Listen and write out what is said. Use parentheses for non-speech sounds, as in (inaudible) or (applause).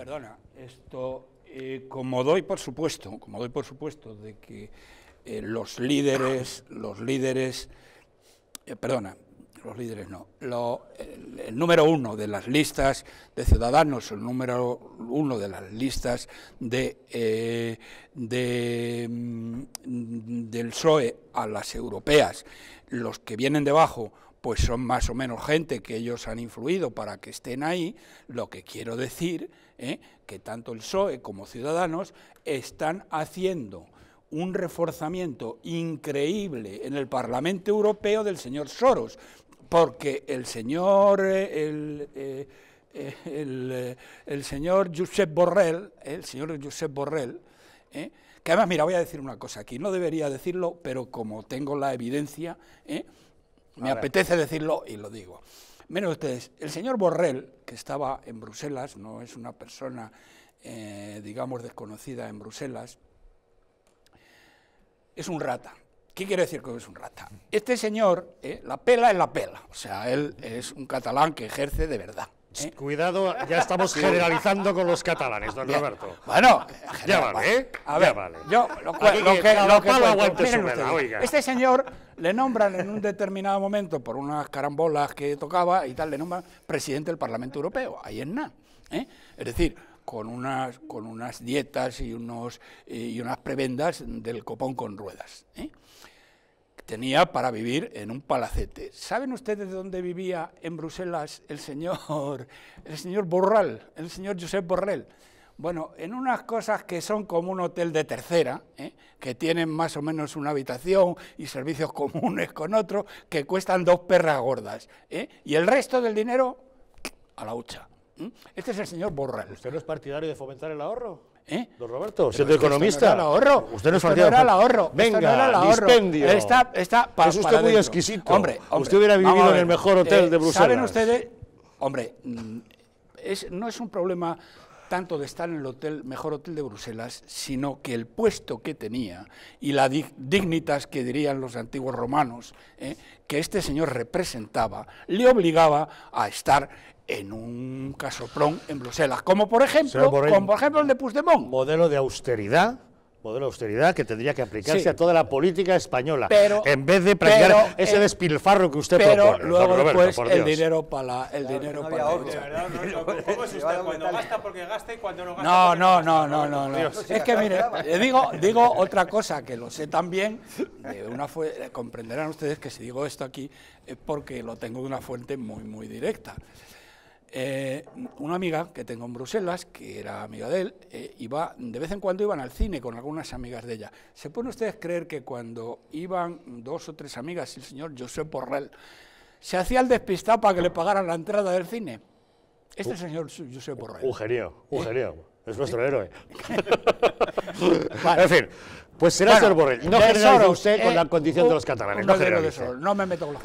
Perdona, esto, eh, como doy por supuesto, como doy por supuesto de que eh, los líderes, los líderes, eh, perdona, los líderes no, el, número uno de las listas de ciudadanos, el número uno de las listas de, mm, del PSOE a las europeas, los que vienen debajo pues son más o menos gente que ellos han influido para que estén ahí, lo que quiero decir ¿eh? que tanto el PSOE como Ciudadanos están haciendo un reforzamiento increíble en el Parlamento Europeo del señor Soros, porque el señor... Eh, el, eh, eh, el, señor Josep Borrell, el señor Josep Borrell, que además, mira, voy a decir una cosa aquí, no debería decirlo, pero como tengo la evidencia, me apetece decirlo y lo digo. Miren ustedes, el señor Borrell, que estaba en Bruselas, no es una persona, eh, digamos, desconocida en Bruselas, es un rata. ¿Qué quiere decir que es un rata? Este señor, eh, la pela es la pela, o sea, él es un catalán que ejerce de verdad. ¿Eh? Cuidado, ya estamos (laughs) generalizando con los catalanes, don Roberto. Bueno, ya vale, ¿eh? A ver, Yo lo, que, lo que, lo que oiga. Este señor le nombran en un determinado momento, por unas carambolas que tocaba y tal, le nombran presidente del Parlamento Europeo, ahí en nada. ¿eh? Es decir, con unas, con unas dietas y, unos, eh, y unas prebendas del copón con ruedas. ¿eh? tenía para vivir en un palacete. ¿Saben ustedes dónde vivía en Bruselas el señor, el señor Borrell, el señor Josep Borrell? Bueno, en unas cosas que son como un hotel de tercera, ¿eh? que tienen más o menos una habitación y servicios comunes con otro, que cuestan dos perras gordas. ¿eh? Y el resto del dinero a la hucha. ¿eh? Este es el señor Borrell. ¿Usted no es partidario de fomentar el ahorro? ¿Eh? Don Roberto, siendo economista. No ahorro. Usted no es el ahorro. Venga, dispendio. Está, está es usted muy exquisito. Hombre, usted hubiera vivido en el mejor hotel eh, de Bruselas. ¿Saben ustedes? Hombre, mm, es, no es un problema tanto de estar en el hotel, mejor hotel de Bruselas, sino que el puesto que tenía y la dignitas que dirían los antiguos romanos, ¿eh? que este señor representaba, le obligaba a estar en un pronto en Bruselas, como por ejemplo, el, como por ejemplo el de Puigdemont. Modelo de austeridad, modelo austeridad que tendría que aplicarse a toda la política española, pero, en vez de practicar ese eh, despilfarro que usted propone. luego después el dinero para el dinero no para la no, no, cuando gasta porque gasta y cuando no gasta? No, no, no, no, no, Es que mire, digo digo otra cosa que lo sé también, de una eh, comprenderán ustedes que si digo esto aquí es porque lo tengo de una fuente muy muy directa. Eh, una amiga que tengo en Bruselas, que era amiga de él, eh, iba, de vez en cuando iban al cine con algunas amigas de ella. ¿Se pueden ustedes creer que cuando iban dos o tres amigas, el señor José Borrell, se hacía el despistado para que le pagaran la entrada del cine? Este señor José Borrell. Un genio, ¿Eh? un genio. Es nuestro héroe. (laughs) En fin, pues será el señor Borrell. No generaliza usted con la condición de los catalanes. No, me meto con la